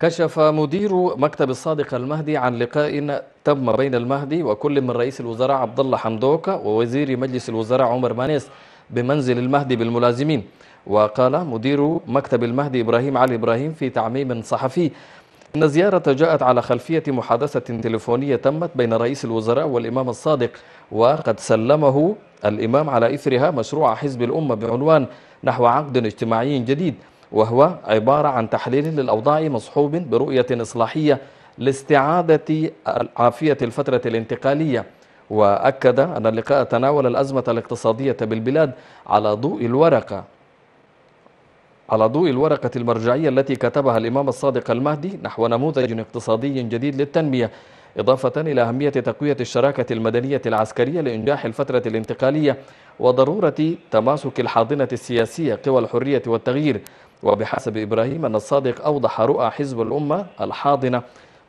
كشف مدير مكتب الصادق المهدي عن لقاء تم بين المهدي وكل من رئيس الوزراء عبد الله حمدوك ووزير مجلس الوزراء عمر مانيس بمنزل المهدي بالملازمين وقال مدير مكتب المهدي إبراهيم علي إبراهيم في تعميم صحفي إن الزيارة جاءت على خلفية محادثة تليفونية تمت بين رئيس الوزراء والإمام الصادق وقد سلمه الإمام على إثرها مشروع حزب الأمة بعنوان نحو عقد اجتماعي جديد وهو عبارة عن تحليل للأوضاع مصحوب برؤية إصلاحية لاستعادة عافية الفترة الانتقالية وأكد أن اللقاء تناول الأزمة الاقتصادية بالبلاد على ضوء الورقة على ضوء الورقة المرجعية التي كتبها الإمام الصادق المهدي نحو نموذج اقتصادي جديد للتنمية إضافة إلى أهمية تقوية الشراكة المدنية العسكرية لإنجاح الفترة الانتقالية وضرورة تماسك الحاضنة السياسية قوى الحرية والتغيير وبحسب إبراهيم أن الصادق أوضح رؤى حزب الأمة الحاضنة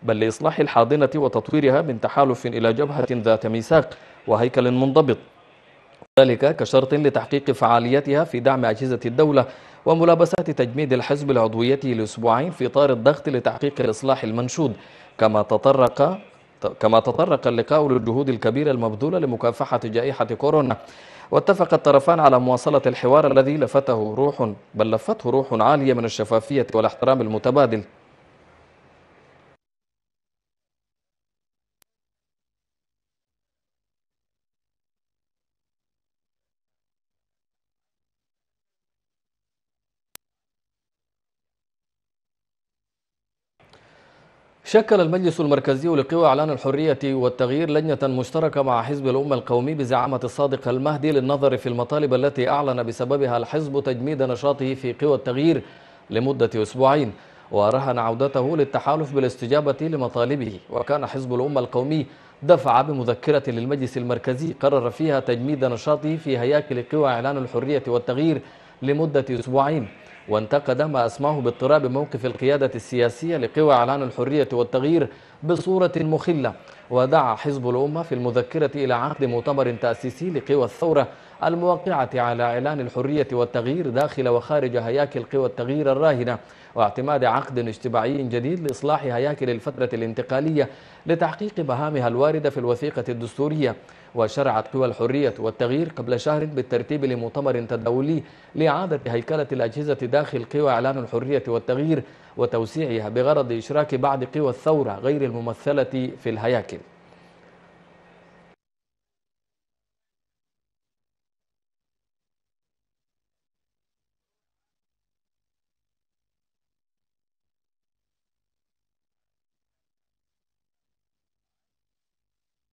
بل لإصلاح الحاضنة وتطويرها من تحالف إلى جبهة ذات ميثاق وهيكل منضبط ذلك كشرط لتحقيق فعاليتها في دعم أجهزة الدولة وملابسات تجميد الحزب لعضويته لأسبوعين في طار الضغط لتحقيق الإصلاح المنشود كما تطرق كما تطرق اللقاء للجهود الكبيرة المبذولة لمكافحة جائحة كورونا واتفق الطرفان على مواصلة الحوار الذي لفته روح بل لفته روح عالية من الشفافية والاحترام المتبادل شكل المجلس المركزي لقوى اعلان الحريه والتغيير لجنه مشتركه مع حزب الامه القومي بزعامه الصادق المهدي للنظر في المطالب التي اعلن بسببها الحزب تجميد نشاطه في قوى التغيير لمده اسبوعين ورهن عودته للتحالف بالاستجابه لمطالبه وكان حزب الامه القومي دفع بمذكره للمجلس المركزي قرر فيها تجميد نشاطه في هياكل قوى اعلان الحريه والتغيير لمده اسبوعين وانتقد ما أسماه باضطراب موقف القيادة السياسية لقوى إعلان الحرية والتغيير بصورة مخلة ودعا حزب الأمة في المذكرة إلى عقد مؤتمر تأسيسي لقوى الثورة الموقعة على إعلان الحرية والتغيير داخل وخارج هياكل قوى التغيير الراهنة واعتماد عقد اجتماعي جديد لإصلاح هياكل الفترة الانتقالية لتحقيق مهامها الواردة في الوثيقة الدستورية وشرعت قوى الحرية والتغيير قبل شهر بالترتيب لمؤتمر تداولي لإعادة هيكلة الأجهزة داخل قوى إعلان الحرية والتغيير وتوسيعها بغرض إشراك بعض قوى الثورة غير الممثلة في الهياكل